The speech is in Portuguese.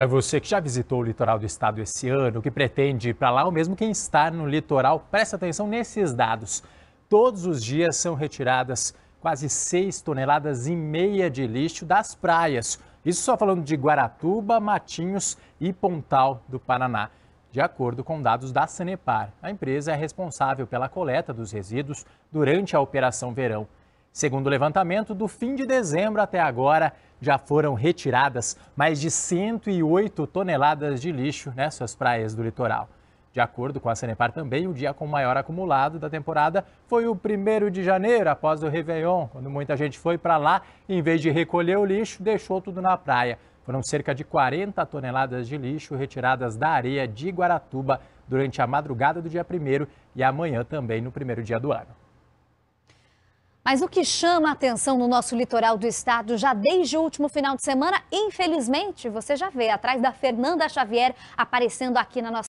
É você que já visitou o litoral do estado esse ano, que pretende ir para lá, ou mesmo quem está no litoral, presta atenção nesses dados. Todos os dias são retiradas quase 6 toneladas e meia de lixo das praias. Isso só falando de Guaratuba, Matinhos e Pontal do Paraná. De acordo com dados da Sanepar, a empresa é responsável pela coleta dos resíduos durante a Operação Verão. Segundo o levantamento, do fim de dezembro até agora já foram retiradas mais de 108 toneladas de lixo nessas né, praias do litoral. De acordo com a Cenepar também, o dia com o maior acumulado da temporada foi o 1 de janeiro, após o Réveillon, quando muita gente foi para lá e, em vez de recolher o lixo, deixou tudo na praia. Foram cerca de 40 toneladas de lixo retiradas da areia de Guaratuba durante a madrugada do dia 1 e amanhã também no primeiro dia do ano. Mas o que chama a atenção no nosso litoral do estado já desde o último final de semana, infelizmente, você já vê atrás da Fernanda Xavier aparecendo aqui na nossa